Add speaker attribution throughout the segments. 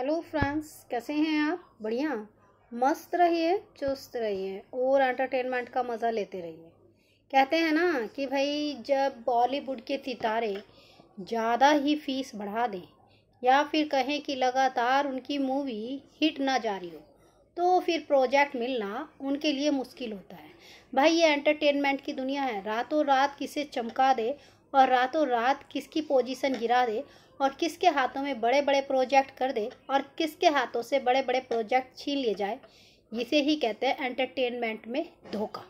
Speaker 1: hello friends कैसे हैं आप बढ़िया मस्त रहिए चुस्त रहिए और एंटरटेनमेंट का मज़ा लेते रहिए कहते हैं ना कि भाई जब बॉलीवुड के सितारे ज़्यादा ही फीस बढ़ा दें या फिर कहें कि लगातार उनकी मूवी हिट ना जारी हो तो फिर प्रोजेक्ट मिलना उनके लिए मुश्किल होता है भाई ये एंटरटेनमेंट की दुनिया है रातों रात किसे चमका दे और रातों रात किसकी पोजीशन गिरा दे और किसके हाथों में बड़े बड़े प्रोजेक्ट कर दे और किसके हाथों से बड़े बड़े प्रोजेक्ट छीन लिए जाए इसे ही कहते हैं एंटरटेनमेंट में धोखा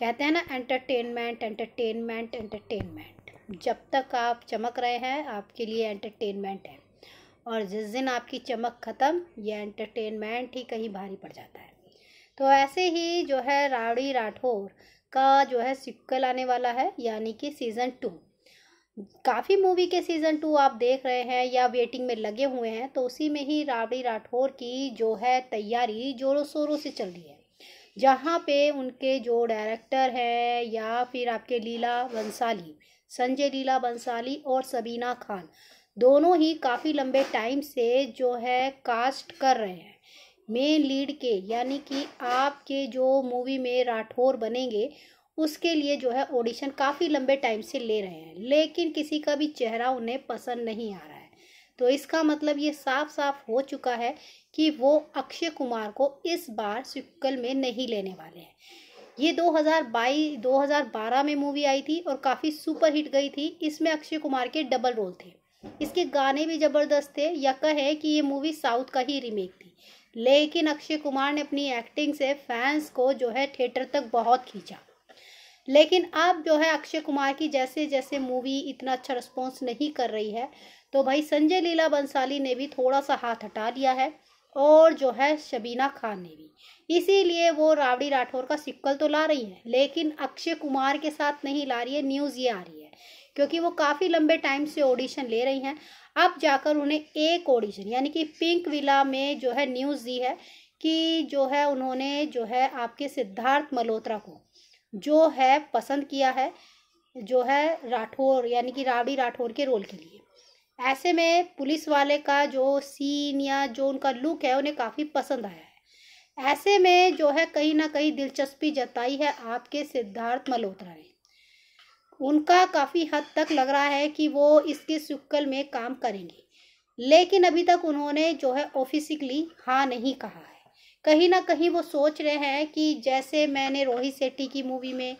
Speaker 1: कहते हैं ना एंटरटेनमेंट एंटरटेनमेंट एंटरटेनमेंट जब तक आप चमक रहे हैं आपके लिए एंटरटेनमेंट है और जिस दिन आपकी चमक ख़त्म यह एंटरटेनमेंट ही कहीं भारी पड़ जाता है तो ऐसे ही जो है राड़ी राठौर का जो है सिक्कल आने वाला है यानी कि सीज़न टू काफ़ी मूवी के सीज़न टू आप देख रहे हैं या वेटिंग में लगे हुए हैं तो उसी में ही राबड़ी राठौर की जो है तैयारी जोरों शोरों से चल रही है जहाँ पे उनके जो डायरेक्टर हैं या फिर आपके लीला बंसाली संजय लीला बंसाली और सबीना खान दोनों ही काफ़ी लंबे टाइम से जो है कास्ट कर रहे हैं मेन लीड के यानी कि आपके जो मूवी में राठौर बनेंगे उसके लिए जो है ऑडिशन काफ़ी लंबे टाइम से ले रहे हैं लेकिन किसी का भी चेहरा उन्हें पसंद नहीं आ रहा है तो इसका मतलब ये साफ साफ हो चुका है कि वो अक्षय कुमार को इस बार सिक्कल में नहीं लेने वाले हैं ये 2022 2012 में मूवी आई थी और काफ़ी सुपर हिट गई थी इसमें अक्षय कुमार के डबल रोल थे इसके गाने भी ज़बरदस्त थे या कहे कि ये मूवी साउथ का ही रीमेक थी लेकिन अक्षय कुमार ने अपनी एक्टिंग से फैंस को जो है थिएटर तक बहुत खींचा लेकिन अब जो है अक्षय कुमार की जैसे जैसे मूवी इतना अच्छा रिस्पॉन्स नहीं कर रही है तो भाई संजय लीला बंसाली ने भी थोड़ा सा हाथ हटा लिया है और जो है शबीना खान ने भी इसीलिए वो रावड़ी राठौर का सिक्कल तो ला रही है लेकिन अक्षय कुमार के साथ नहीं ला रही है न्यूज़ ये आ रही है क्योंकि वो काफ़ी लंबे टाइम से ऑडिशन ले रही हैं अब जाकर उन्हें एक ऑडिशन यानी कि पिंक विला में जो है न्यूज़ दी है कि जो है उन्होंने जो है आपके सिद्धार्थ मल्होत्रा को जो है पसंद किया है जो है राठौर यानी कि राबड़ी राठौर के रोल के लिए ऐसे में पुलिस वाले का जो सीन या जो उनका लुक है उन्हें काफ़ी पसंद आया है ऐसे में जो है कहीं ना कहीं दिलचस्पी जताई है आपके सिद्धार्थ मल्होत्रा ने उनका काफ़ी हद तक लग रहा है कि वो इसके सुक्कल में काम करेंगे लेकिन अभी तक उन्होंने जो है ऑफिसिकली हाँ नहीं कहा है कहीं ना कहीं वो सोच रहे हैं कि जैसे मैंने रोहित शेट्टी की मूवी में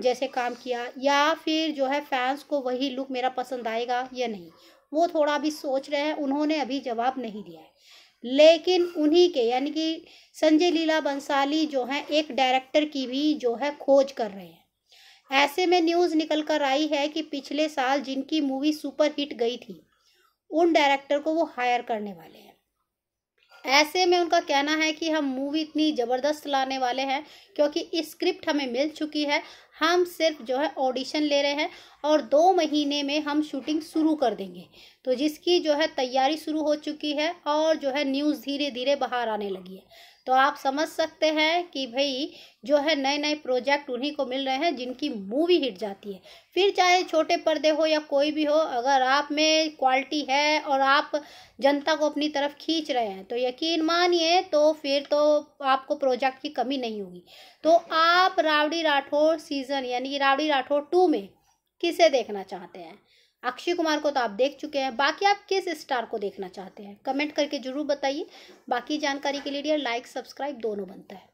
Speaker 1: जैसे काम किया या फिर जो है फैंस को वही लुक मेरा पसंद आएगा या नहीं वो थोड़ा अभी सोच रहे हैं उन्होंने अभी जवाब नहीं दिया है लेकिन उन्हीं के यानी कि संजय लीला बंसाली जो है एक डायरेक्टर की भी जो है खोज कर रहे हैं ऐसे में न्यूज़ निकल कर आई है कि पिछले साल जिनकी मूवी सुपर हिट गई थी उन डायरेक्टर को वो हायर करने वाले हैं ऐसे में उनका कहना है कि हम मूवी इतनी ज़बरदस्त लाने वाले हैं क्योंकि स्क्रिप्ट हमें मिल चुकी है हम सिर्फ जो है ऑडिशन ले रहे हैं और दो महीने में हम शूटिंग शुरू कर देंगे तो जिसकी जो है तैयारी शुरू हो चुकी है और जो है न्यूज़ धीरे धीरे बाहर आने लगी है तो आप समझ सकते हैं कि भाई जो है नए नए प्रोजेक्ट उन्हीं को मिल रहे हैं जिनकी मूवी हिट जाती है फिर चाहे छोटे पर्दे हो या कोई भी हो अगर आप में क्वालिटी है और आप जनता को अपनी तरफ खींच रहे हैं तो यकीन मानिए तो फिर तो आपको प्रोजेक्ट की कमी नहीं होगी तो आप रावड़ी राठौर सीज़न यानी कि रावड़ी राठौर टू में किसे देखना चाहते हैं अक्षय कुमार को तो आप देख चुके हैं बाकी आप किस स्टार को देखना चाहते हैं कमेंट करके जरूर बताइए बाकी जानकारी के लिए लाइक सब्सक्राइब दोनों बनता है